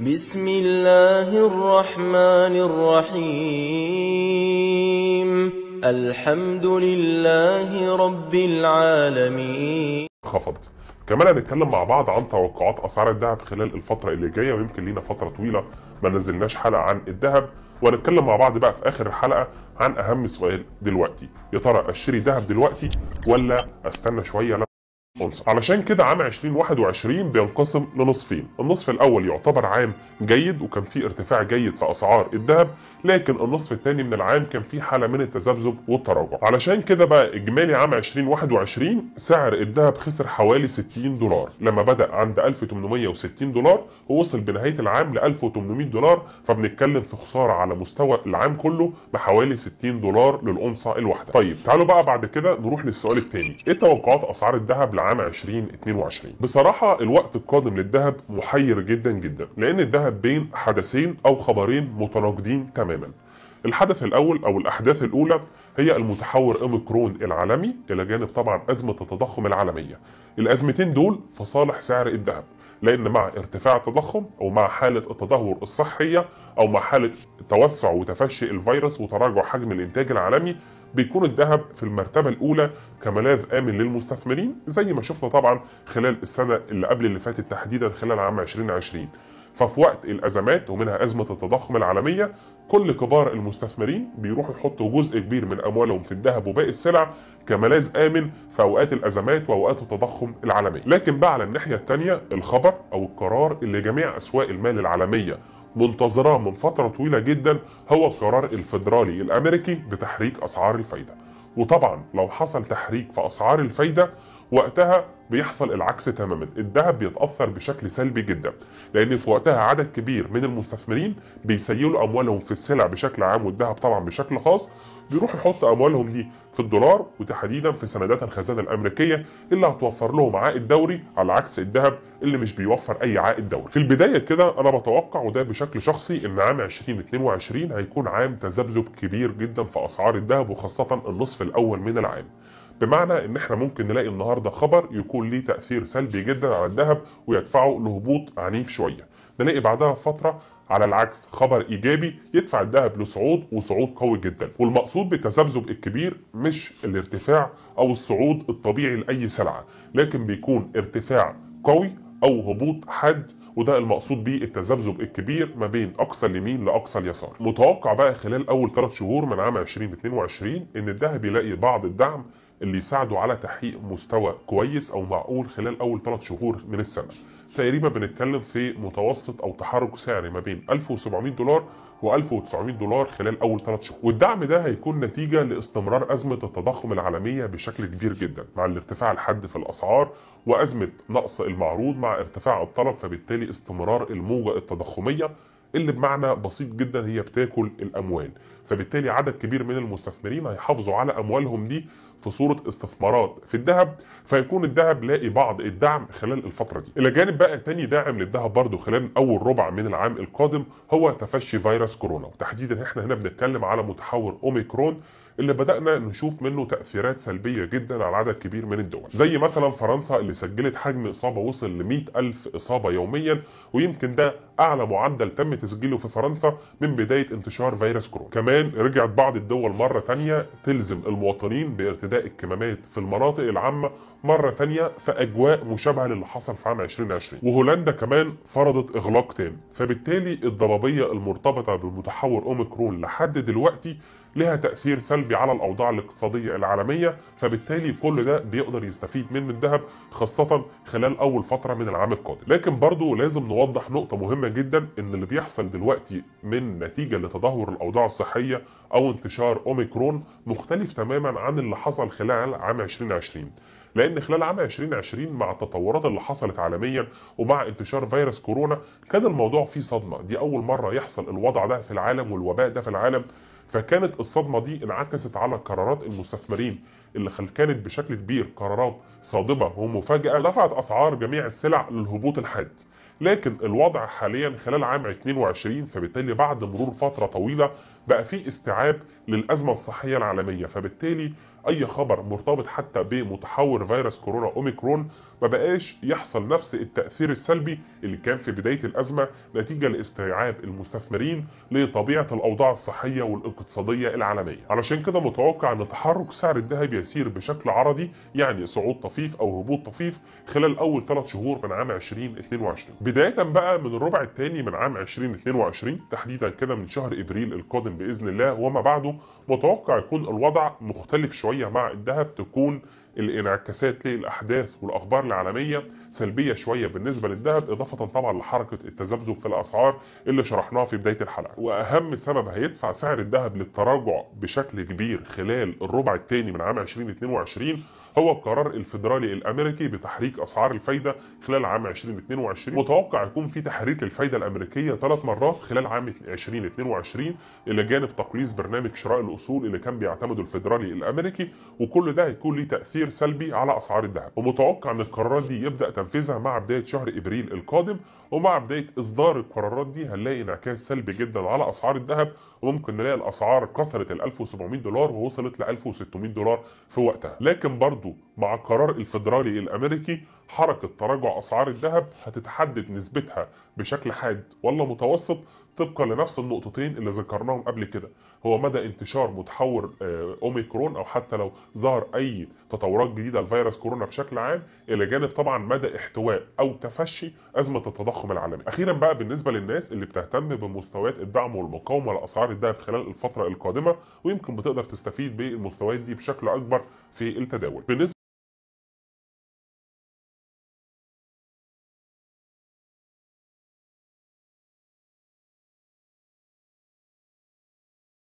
بسم الله الرحمن الرحيم الحمد لله رب العالمين خفض كمان هنتكلم مع بعض عن توقعات اسعار الذهب خلال الفتره اللي جايه ويمكن لينا فتره طويله ما نزلناش حلقه عن الذهب وهنتكلم مع بعض بقى في اخر الحلقه عن اهم سؤال دلوقتي يا ترى اشتري ذهب دلوقتي ولا استنى شويه خالص علشان كده عام 2021 بينقسم لنصفين النصف الاول يعتبر عام جيد وكان فيه ارتفاع جيد في اسعار الذهب لكن النصف الثاني من العام كان فيه حاله من التذبذب والتراجع علشان كده بقى اجمالي عام 2021 سعر الذهب خسر حوالي 60 دولار لما بدا عند 1860 دولار ووصل بنهايه العام ل 1800 دولار فبنتكلم في خساره على مستوى العام كله بحوالي 60 دولار للأونصة الواحده طيب تعالوا بقى بعد كده نروح للسؤال الثاني ايه توقعات اسعار الذهب عام 2022 بصراحة الوقت القادم للذهب محير جدا جدا لأن الذهب بين حدثين أو خبرين متناقضين تماما الحدث الأول أو الأحداث الأولى هي المتحور أوميكرون العالمي إلى جانب طبعا أزمة التضخم العالمية الأزمتين دول في صالح سعر الذهب لأن مع ارتفاع التضخم أو مع حالة التدهور الصحية أو مع حالة توسع وتفشي الفيروس وتراجع حجم الإنتاج العالمي بيكون الذهب في المرتبه الاولى كملاذ امن للمستثمرين زي ما شفنا طبعا خلال السنه اللي قبل اللي فاتت تحديدا خلال عام 2020 ففي وقت الازمات ومنها ازمه التضخم العالميه كل كبار المستثمرين بيروحوا يحطوا جزء كبير من اموالهم في الذهب وباقي السلع كملاذ امن في اوقات الازمات واوقات التضخم العالمي لكن بقى على الناحيه الثانيه الخبر او القرار اللي جميع اسواق المال العالميه منتظراه من فترة طويلة جدا هو القرار الفيدرالي الأمريكي بتحريك أسعار الفايدة وطبعا لو حصل تحريك في أسعار الفايدة وقتها بيحصل العكس تماما الذهب بيتاثر بشكل سلبي جدا لان في وقتها عدد كبير من المستثمرين بيسيلوا اموالهم في السلع بشكل عام والذهب طبعا بشكل خاص بيروح يحط اموالهم دي في الدولار وتحديدا في سندات الخزانه الامريكيه اللي هتوفر لهم عائد دوري على عكس الذهب اللي مش بيوفر اي عائد دوري. في البدايه كده انا بتوقع وده بشكل شخصي ان عام 2022 هيكون عام تذبذب كبير جدا في اسعار الذهب وخاصه النصف الاول من العام. بمعنى ان احنا ممكن نلاقي النهارده خبر يكون ليه تاثير سلبي جدا على الذهب ويدفعه لهبوط عنيف شويه. نلاقي بعدها فتره على العكس خبر ايجابي يدفع الذهب لصعود وصعود قوي جدا والمقصود بالتذبذب الكبير مش الارتفاع او الصعود الطبيعي لاي سلعه لكن بيكون ارتفاع قوي او هبوط حاد وده المقصود بيه التذبذب الكبير ما بين اقصى اليمين لاقصى اليسار متوقع بقى خلال اول ثلاث شهور من عام 2022 ان الذهب يلاقي بعض الدعم اللي يساعده على تحقيق مستوى كويس او معقول خلال اول ثلاث شهور من السنه تقريبا بنتكلم في متوسط او تحرك سعري ما بين 1700 دولار و1900 دولار خلال اول 3 شهور والدعم ده هيكون نتيجه لاستمرار ازمه التضخم العالميه بشكل كبير جدا مع الارتفاع الحاد في الاسعار وازمه نقص المعروض مع ارتفاع الطلب فبالتالي استمرار الموجه التضخميه اللي بمعنى بسيط جدا هي بتاكل الاموال فبالتالي عدد كبير من المستثمرين هيحافظوا على اموالهم دي في صوره استثمارات في الذهب فيكون الذهب لاقي بعض الدعم خلال الفتره دي الى جانب بقى تاني داعم للذهب برضه خلال اول ربع من العام القادم هو تفشي فيروس كورونا وتحديدا احنا هنا بنتكلم على متحور اوميكرون اللي بدانا نشوف منه تاثيرات سلبيه جدا على عدد كبير من الدول زي مثلا فرنسا اللي سجلت حجم اصابه وصل ل ألف اصابه يوميا ويمكن ده اعلى معدل تم تسجيله في فرنسا من بدايه انتشار فيروس كورونا كمان رجعت بعض الدول مره تانية تلزم المواطنين بارتداء الكمامات في المناطق العامه مره تانية في اجواء مشابهه للي حصل في عام 2020 وهولندا كمان فرضت اغلاق تام فبالتالي الضبابيه المرتبطه بمتحور اوميكرون لحد دلوقتي لها تاثير سلبي على الاوضاع الاقتصاديه العالميه فبالتالي كل ده بيقدر يستفيد منه الذهب خاصه خلال اول فتره من العام القادم لكن برضه لازم نوضح نقطه مهمه جدا ان اللي بيحصل دلوقتي من نتيجه لتدهور الاوضاع الصحيه او انتشار اوميكرون مختلف تماما عن اللي حصل خلال عام 2020 لان خلال عام 2020 مع التطورات اللي حصلت عالميا ومع انتشار فيروس كورونا كان الموضوع فيه صدمه دي اول مره يحصل الوضع ده في العالم والوباء ده في العالم فكانت الصدمه دي انعكست على قرارات المستثمرين اللي كانت بشكل كبير قرارات صادمه ومفاجاه دفعت اسعار جميع السلع للهبوط الحاد لكن الوضع حاليا خلال عام 22 فبالتالي بعد مرور فتره طويله بقى في استيعاب للازمه الصحيه العالميه فبالتالي اي خبر مرتبط حتى بمتحور فيروس كورونا اوميكرون ما بقاش يحصل نفس التاثير السلبي اللي كان في بدايه الازمه نتيجه لاستيعاب المستثمرين لطبيعه الاوضاع الصحيه والاقتصاديه العالميه علشان كده متوقع ان تحرك سعر الذهب يسير بشكل عرضي يعني صعود طفيف او هبوط طفيف خلال اول ثلاث شهور من عام 2022 بدايه بقى من الربع الثاني من عام 2022 تحديدا كده من شهر ابريل القادم باذن الله وما بعده متوقع يكون الوضع مختلف شويه الشوية مع الذهب تكون الانعكاسات للاحداث والاخبار العالميه سلبيه شويه بالنسبه للذهب اضافه طبعا لحركه التذبذب في الاسعار اللي شرحناها في بدايه الحلقه واهم سبب هيدفع سعر الذهب للتراجع بشكل كبير خلال الربع الثاني من عام 2022 هو القرار الفيدرالي الامريكي بتحريك اسعار الفايده خلال عام 2022 متوقع يكون في تحريك للفايده الامريكيه ثلاث مرات خلال عام 2022 الى جانب تقليص برنامج شراء الاصول اللي كان بيعتمده الفيدرالي الامريكي وكل ده هيكون ليه تاثير تأثير سلبي على أسعار الذهب ومتوقع أن القرارات دي يبدأ تنفيذها مع بداية شهر إبريل القادم ومع بداية إصدار القرارات دي هنلاقي انعكاس سلبي جدا على أسعار الذهب وممكن نلاقي الأسعار كسرت ال 1700 دولار ووصلت ل 1600 دولار في وقتها لكن برضو مع القرار الفدرالي الأمريكي حركة تراجع أسعار الذهب هتتحدد نسبتها بشكل حاد ولا متوسط طبقا لنفس النقطتين اللي ذكرناهم قبل كده هو مدى انتشار متحور آه، اوميكرون او حتى لو ظهر اي تطورات جديده لفيروس كورونا بشكل عام الى جانب طبعا مدى احتواء او تفشي ازمه التضخم العالمي. اخيرا بقى بالنسبه للناس اللي بتهتم بمستويات الدعم والمقاومه لاسعار الذهب خلال الفتره القادمه ويمكن بتقدر تستفيد بالمستويات دي بشكل اكبر في التداول. بالنسبة